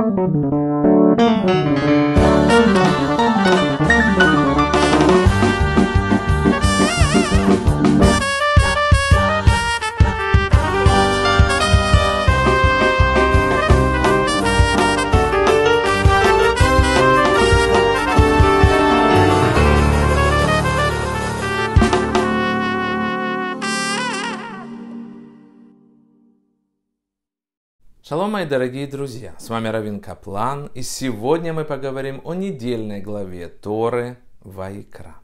Thank you. Шалом, мои дорогие друзья! С вами Равин Каплан, и сегодня мы поговорим о недельной главе Торы Вайкра.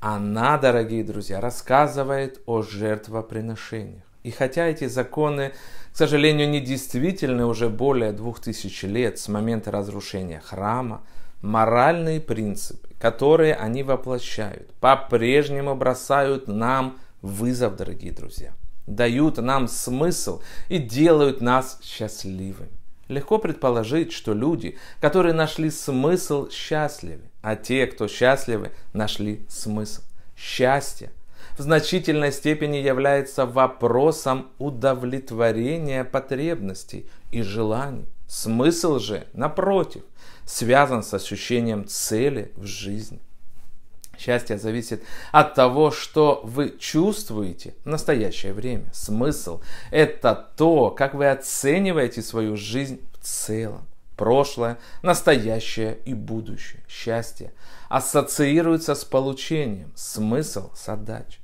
Она, дорогие друзья, рассказывает о жертвоприношениях. И хотя эти законы, к сожалению, не действительны уже более двух тысяч лет с момента разрушения храма, моральные принципы, которые они воплощают, по-прежнему бросают нам вызов, дорогие друзья – дают нам смысл и делают нас счастливыми. Легко предположить, что люди, которые нашли смысл, счастливы, а те, кто счастливы, нашли смысл. Счастье в значительной степени является вопросом удовлетворения потребностей и желаний. Смысл же, напротив, связан с ощущением цели в жизни. Счастье зависит от того, что вы чувствуете в настоящее время. Смысл – это то, как вы оцениваете свою жизнь в целом. Прошлое, настоящее и будущее. Счастье ассоциируется с получением, смысл с отдачей.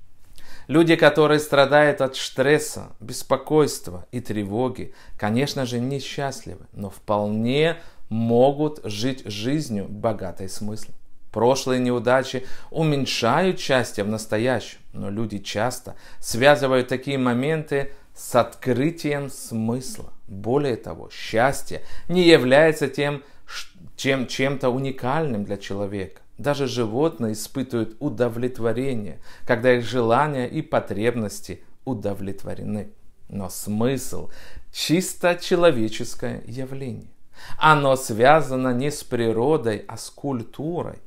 Люди, которые страдают от стресса, беспокойства и тревоги, конечно же, несчастливы, но вполне могут жить жизнью богатой смыслом. Прошлые неудачи уменьшают счастье в настоящем, но люди часто связывают такие моменты с открытием смысла. Более того, счастье не является тем, чем чем-то уникальным для человека. Даже животные испытывают удовлетворение, когда их желания и потребности удовлетворены. Но смысл – чисто человеческое явление. Оно связано не с природой, а с культурой.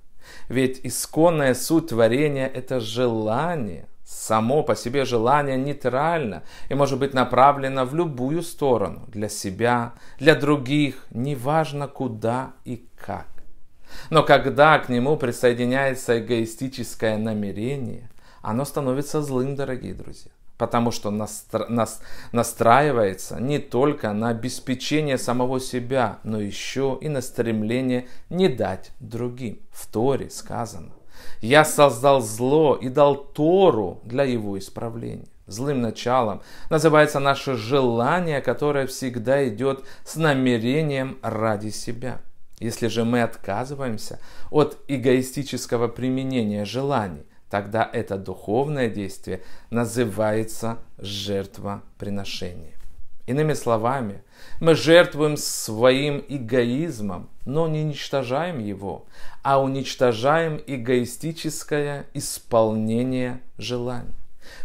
Ведь исконная суть творения – это желание. Само по себе желание нейтрально и может быть направлено в любую сторону, для себя, для других, неважно куда и как. Но когда к нему присоединяется эгоистическое намерение, оно становится злым, дорогие друзья потому что настра- нас- настраивается не только на обеспечение самого себя, но еще и на стремление не дать другим. В Торе сказано, «Я создал зло и дал Тору для его исправления». Злым началом называется наше желание, которое всегда идет с намерением ради себя. Если же мы отказываемся от эгоистического применения желаний, тогда это духовное действие называется жертвоприношение. Иными словами, мы жертвуем своим эгоизмом, но не уничтожаем его, а уничтожаем эгоистическое исполнение желаний.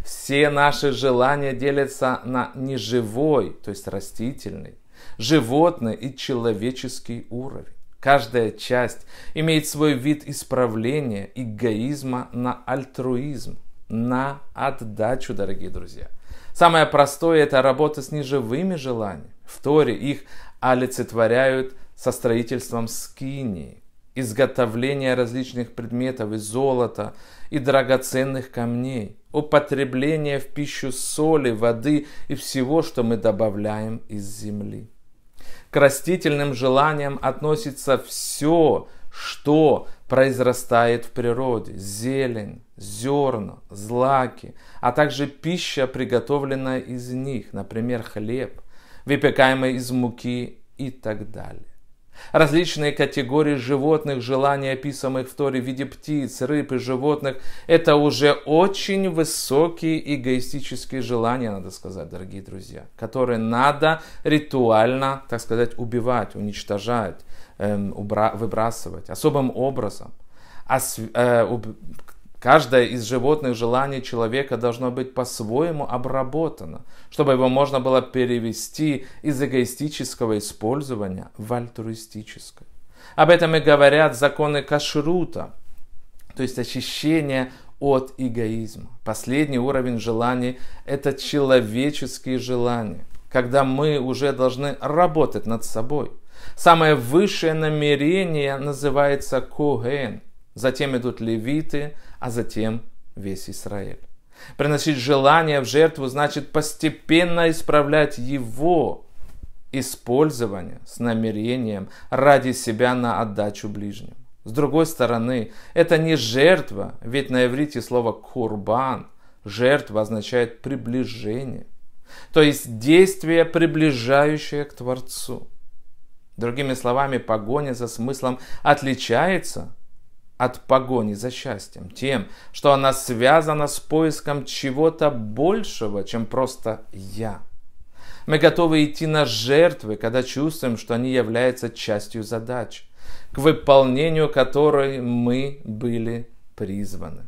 Все наши желания делятся на неживой, то есть растительный, животный и человеческий уровень. Каждая часть имеет свой вид исправления эгоизма на альтруизм, на отдачу, дорогие друзья. Самое простое – это работа с неживыми желаниями. В Торе их олицетворяют со строительством скинии, изготовление различных предметов из золота и драгоценных камней, употребление в пищу соли, воды и всего, что мы добавляем из земли. К растительным желаниям относится все, что произрастает в природе. Зелень, зерна, злаки, а также пища, приготовленная из них, например, хлеб, выпекаемый из муки и так далее. Различные категории животных, желаний, описанных в Торе в виде птиц, рыб и животных, это уже очень высокие эгоистические желания, надо сказать, дорогие друзья, которые надо ритуально, так сказать, убивать, уничтожать, эм, выбрасывать особым образом. А, э, Каждое из животных желаний человека должно быть по-своему обработано, чтобы его можно было перевести из эгоистического использования в альтруистическое. Об этом и говорят законы кашрута, то есть очищение от эгоизма. Последний уровень желаний – это человеческие желания, когда мы уже должны работать над собой. Самое высшее намерение называется коген. Затем идут левиты – а затем весь Израиль. Приносить желание в жертву значит постепенно исправлять его использование с намерением ради себя на отдачу ближним. С другой стороны, это не жертва, ведь на иврите слово «курбан» жертва означает приближение, то есть действие, приближающее к Творцу. Другими словами, погоня за смыслом отличается от погони за счастьем, тем, что она связана с поиском чего-то большего, чем просто «я». Мы готовы идти на жертвы, когда чувствуем, что они являются частью задач, к выполнению которой мы были призваны.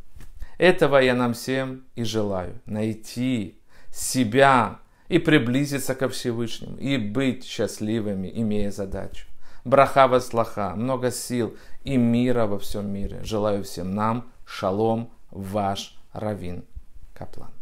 Этого я нам всем и желаю. Найти себя и приблизиться ко Всевышнему, и быть счастливыми, имея задачу брахава слаха, много сил и мира во всем мире. Желаю всем нам шалом, ваш Равин Каплан.